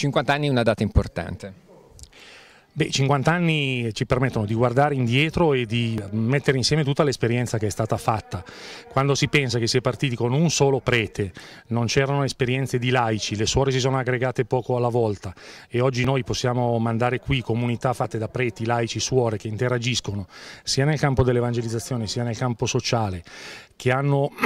50 anni è una data importante. Beh, 50 anni ci permettono di guardare indietro e di mettere insieme tutta l'esperienza che è stata fatta. Quando si pensa che si è partiti con un solo prete, non c'erano esperienze di laici, le suore si sono aggregate poco alla volta e oggi noi possiamo mandare qui comunità fatte da preti, laici, suore che interagiscono sia nel campo dell'evangelizzazione sia nel campo sociale, che hanno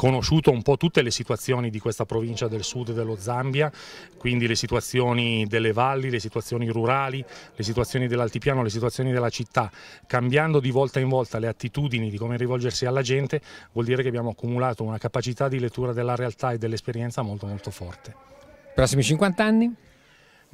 conosciuto un po' tutte le situazioni di questa provincia del sud dello Zambia, quindi le situazioni delle valli, le situazioni rurali, le situazioni dell'altipiano, le situazioni della città, cambiando di volta in volta le attitudini di come rivolgersi alla gente, vuol dire che abbiamo accumulato una capacità di lettura della realtà e dell'esperienza molto molto forte. Prossimi 50 anni?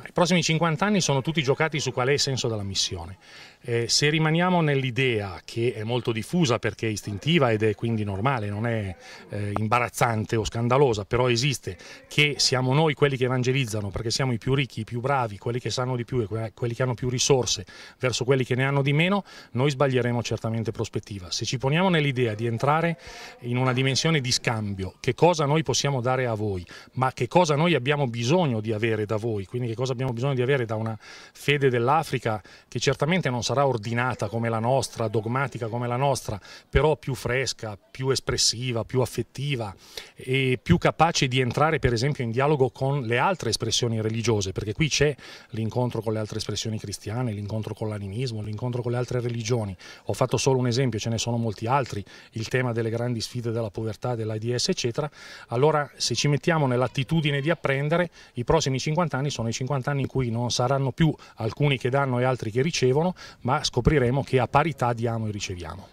I prossimi 50 anni sono tutti giocati su qual è il senso della missione. Eh, se rimaniamo nell'idea che è molto diffusa perché è istintiva ed è quindi normale, non è eh, imbarazzante o scandalosa, però esiste che siamo noi quelli che evangelizzano perché siamo i più ricchi, i più bravi, quelli che sanno di più e quelli che hanno più risorse verso quelli che ne hanno di meno, noi sbaglieremo certamente prospettiva. Se ci poniamo nell'idea di entrare in una dimensione di scambio, che cosa noi possiamo dare a voi, ma che cosa noi abbiamo bisogno di avere da voi, quindi che cosa cosa abbiamo bisogno di avere da una fede dell'Africa che certamente non sarà ordinata come la nostra, dogmatica come la nostra, però più fresca, più espressiva, più affettiva e più capace di entrare per esempio in dialogo con le altre espressioni religiose, perché qui c'è l'incontro con le altre espressioni cristiane, l'incontro con l'animismo, l'incontro con le altre religioni. Ho fatto solo un esempio, ce ne sono molti altri, il tema delle grandi sfide della povertà, dell'AIDS, eccetera. Allora se ci mettiamo nell'attitudine di apprendere, i prossimi 50 anni sono i 50 50 anni in cui non saranno più alcuni che danno e altri che ricevono, ma scopriremo che a parità diamo e riceviamo.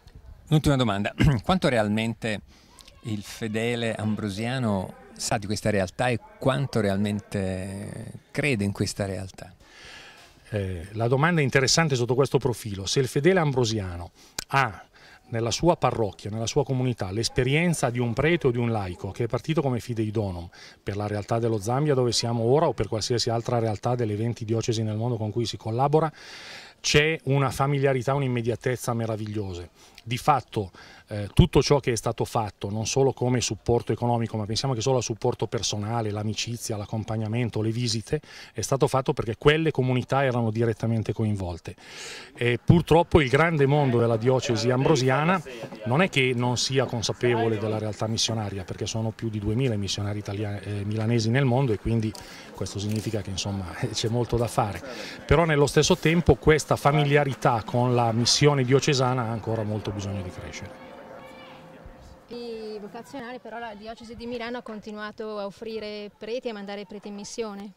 Un'ultima domanda, quanto realmente il fedele ambrosiano sa di questa realtà e quanto realmente crede in questa realtà? Eh, la domanda è interessante sotto questo profilo. Se il fedele ambrosiano ha nella sua parrocchia, nella sua comunità, l'esperienza di un prete o di un laico che è partito come fidei donum per la realtà dello Zambia dove siamo ora o per qualsiasi altra realtà delle 20 diocesi nel mondo con cui si collabora, c'è una familiarità, un'immediatezza meravigliose di fatto eh, tutto ciò che è stato fatto, non solo come supporto economico, ma pensiamo che solo al supporto personale, l'amicizia, l'accompagnamento, le visite, è stato fatto perché quelle comunità erano direttamente coinvolte. E purtroppo il grande mondo della diocesi ambrosiana non è che non sia consapevole della realtà missionaria, perché sono più di 2000 missionari italiani, eh, milanesi nel mondo e quindi questo significa che insomma c'è molto da fare. Però nello stesso tempo questa familiarità con la missione diocesana ha ancora molto bisogno di crescere. I vocazionali però la diocesi di Milano ha continuato a offrire preti e a mandare preti in missione.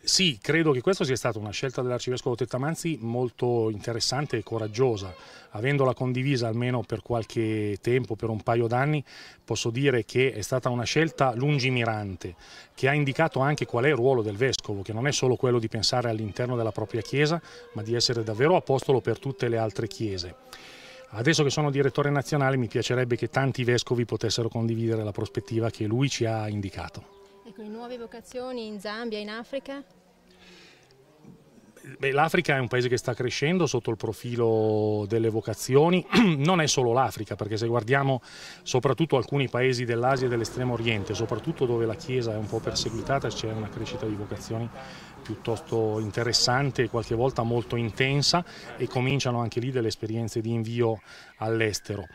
Sì, credo che questa sia stata una scelta dell'arcivescovo Tettamanzi molto interessante e coraggiosa. Avendola condivisa almeno per qualche tempo, per un paio d'anni, posso dire che è stata una scelta lungimirante, che ha indicato anche qual è il ruolo del vescovo, che non è solo quello di pensare all'interno della propria chiesa, ma di essere davvero apostolo per tutte le altre chiese. Adesso che sono direttore nazionale mi piacerebbe che tanti vescovi potessero condividere la prospettiva che lui ci ha indicato. Ecco, le nuove vocazioni in Zambia, in Africa? l'Africa è un paese che sta crescendo sotto il profilo delle vocazioni, non è solo l'Africa, perché se guardiamo soprattutto alcuni paesi dell'Asia e dell'Estremo Oriente, soprattutto dove la Chiesa è un po' perseguitata, c'è una crescita di vocazioni piuttosto interessante qualche volta molto intensa e cominciano anche lì delle esperienze di invio all'estero.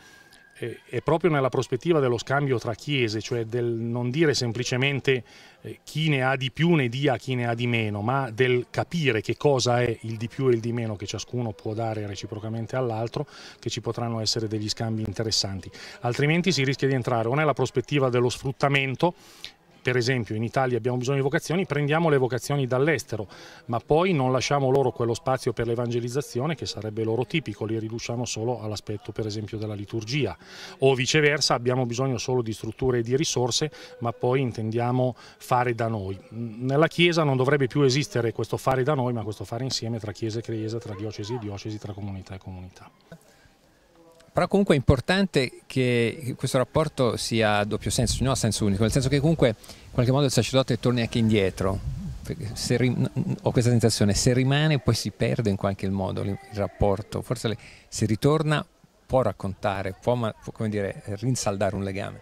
Eh, è proprio nella prospettiva dello scambio tra chiese, cioè del non dire semplicemente eh, chi ne ha di più ne dia chi ne ha di meno, ma del capire che cosa è il di più e il di meno che ciascuno può dare reciprocamente all'altro, che ci potranno essere degli scambi interessanti. Altrimenti si rischia di entrare o nella prospettiva dello sfruttamento per esempio in Italia abbiamo bisogno di vocazioni, prendiamo le vocazioni dall'estero, ma poi non lasciamo loro quello spazio per l'evangelizzazione che sarebbe loro tipico, li riduciamo solo all'aspetto per esempio della liturgia o viceversa abbiamo bisogno solo di strutture e di risorse, ma poi intendiamo fare da noi. Nella Chiesa non dovrebbe più esistere questo fare da noi, ma questo fare insieme tra Chiesa e Chiesa, tra diocesi e diocesi, tra comunità e comunità. Però comunque è importante che questo rapporto sia a doppio senso, non a senso unico, nel senso che comunque in qualche modo il sacerdote torni anche indietro. Rim- ho questa sensazione, se rimane poi si perde in qualche modo il rapporto, forse se ritorna può raccontare, può, ma- può dire, rinsaldare un legame.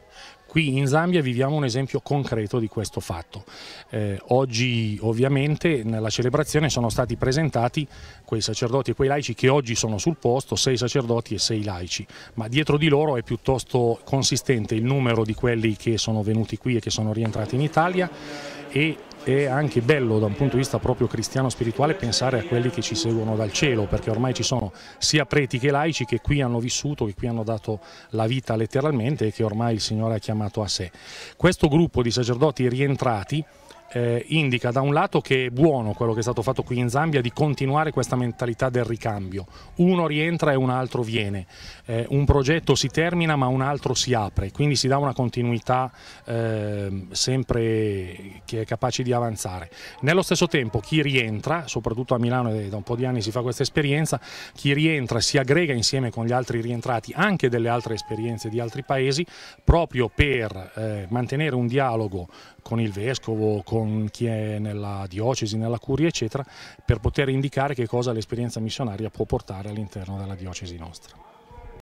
Qui in Zambia viviamo un esempio concreto di questo fatto. Eh, oggi ovviamente nella celebrazione sono stati presentati quei sacerdoti e quei laici che oggi sono sul posto, sei sacerdoti e sei laici, ma dietro di loro è piuttosto consistente il numero di quelli che sono venuti qui e che sono rientrati in Italia e è anche bello da un punto di vista proprio cristiano spirituale pensare a quelli che ci seguono dal cielo, perché ormai ci sono sia preti che laici che qui hanno vissuto, che qui hanno dato la vita letteralmente e che ormai il Signore ha chiamato a sé. Questo gruppo di sacerdoti rientrati eh, indica da un lato che è buono quello che è stato fatto qui in Zambia di continuare questa mentalità del ricambio. Uno rientra e un altro viene. Eh, un progetto si termina ma un altro si apre, quindi si dà una continuità eh, sempre che è capace di avanzare. Nello stesso tempo chi rientra, soprattutto a Milano e eh, da un po' di anni si fa questa esperienza, chi rientra si aggrega insieme con gli altri rientrati anche delle altre esperienze di altri paesi proprio per eh, mantenere un dialogo con il vescovo, con con chi è nella diocesi, nella curia eccetera, per poter indicare che cosa l'esperienza missionaria può portare all'interno della diocesi nostra.